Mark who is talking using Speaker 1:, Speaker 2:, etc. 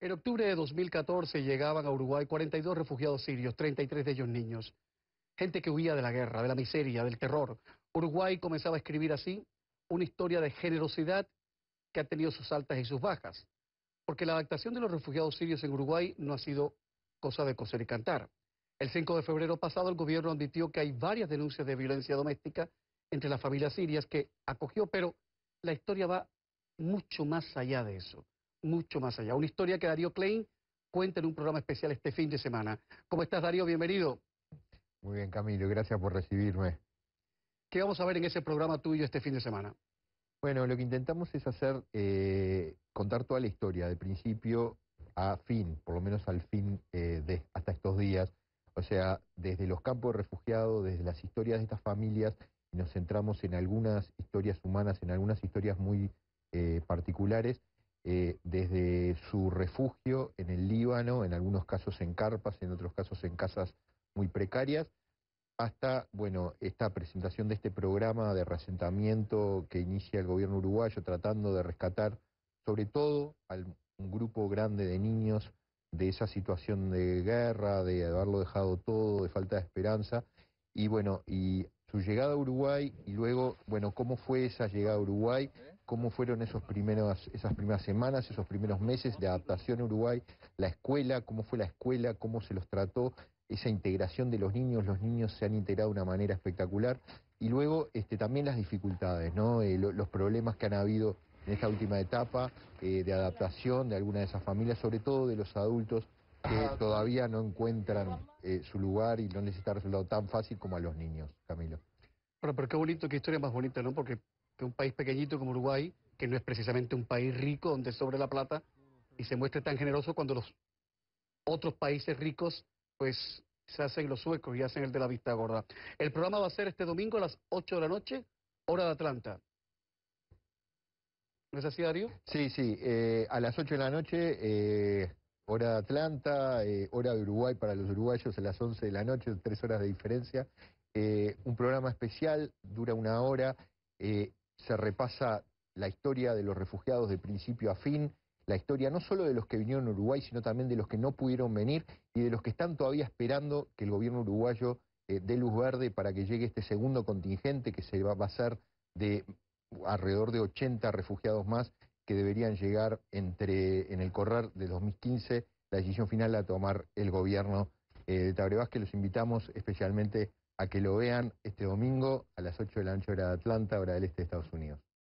Speaker 1: En octubre de 2014 llegaban a Uruguay 42 refugiados sirios, 33 de ellos niños. Gente que huía de la guerra, de la miseria, del terror. Uruguay comenzaba a escribir así una historia de generosidad que ha tenido sus altas y sus bajas. Porque la adaptación de los refugiados sirios en Uruguay no ha sido cosa de coser y cantar. El 5 de febrero pasado el gobierno admitió que hay varias denuncias de violencia doméstica entre las familias sirias que acogió, pero la historia va mucho más allá de eso mucho más allá. Una historia que Darío Klein cuenta en un programa especial este fin de semana. ¿Cómo estás, Darío? Bienvenido.
Speaker 2: Muy bien, Camilo. Gracias por recibirme.
Speaker 1: ¿Qué vamos a ver en ese programa tuyo este fin de semana?
Speaker 2: Bueno, lo que intentamos es hacer, eh, contar toda la historia, de principio a fin, por lo menos al fin eh, de hasta estos días. O sea, desde los campos de refugiados, desde las historias de estas familias, nos centramos en algunas historias humanas, en algunas historias muy eh, particulares, eh, desde su refugio en el Líbano, en algunos casos en carpas, en otros casos en casas muy precarias, hasta bueno esta presentación de este programa de reasentamiento que inicia el gobierno uruguayo tratando de rescatar sobre todo a un grupo grande de niños de esa situación de guerra, de haberlo dejado todo, de falta de esperanza, y bueno, y su llegada a Uruguay, y luego, bueno, cómo fue esa llegada a Uruguay, cómo fueron esos primeros, esas primeras semanas, esos primeros meses de adaptación a Uruguay, la escuela, cómo fue la escuela, cómo se los trató, esa integración de los niños, los niños se han integrado de una manera espectacular, y luego este, también las dificultades, ¿no? Eh, los problemas que han habido en esta última etapa eh, de adaptación de alguna de esas familias, sobre todo de los adultos
Speaker 1: que todavía
Speaker 2: no encuentran eh, su lugar y no les está resultado tan fácil como a los niños, Camilo.
Speaker 1: Bueno, pero qué bonito, qué historia más bonita, ¿no? Porque que un país pequeñito como Uruguay, que no es precisamente un país rico donde sobre la plata, y se muestre tan generoso cuando los otros países ricos, pues se hacen los suecos y hacen el de la vista gorda. El programa va a ser este domingo a las 8 de la noche, hora de Atlanta.
Speaker 2: ¿No es así, Darío? Sí, sí, eh, a las 8 de la noche, eh, hora de Atlanta, eh, hora de Uruguay para los uruguayos, a las 11 de la noche, tres horas de diferencia. un programa especial, dura una hora se repasa la historia de los refugiados de principio a fin, la historia no solo de los que vinieron a Uruguay, sino también de los que no pudieron venir y de los que están todavía esperando que el gobierno uruguayo eh, dé luz verde para que llegue este segundo contingente que se va, a ser de alrededor de 80 refugiados más que deberían llegar entre en el correr de 2015. La decisión final a tomar el gobierno eh, de Tabre Vázquez. Los invitamos especialmente a que lo vean este domingo a las 8 de la noche hora de Atlanta, hora del este de Estados Unidos.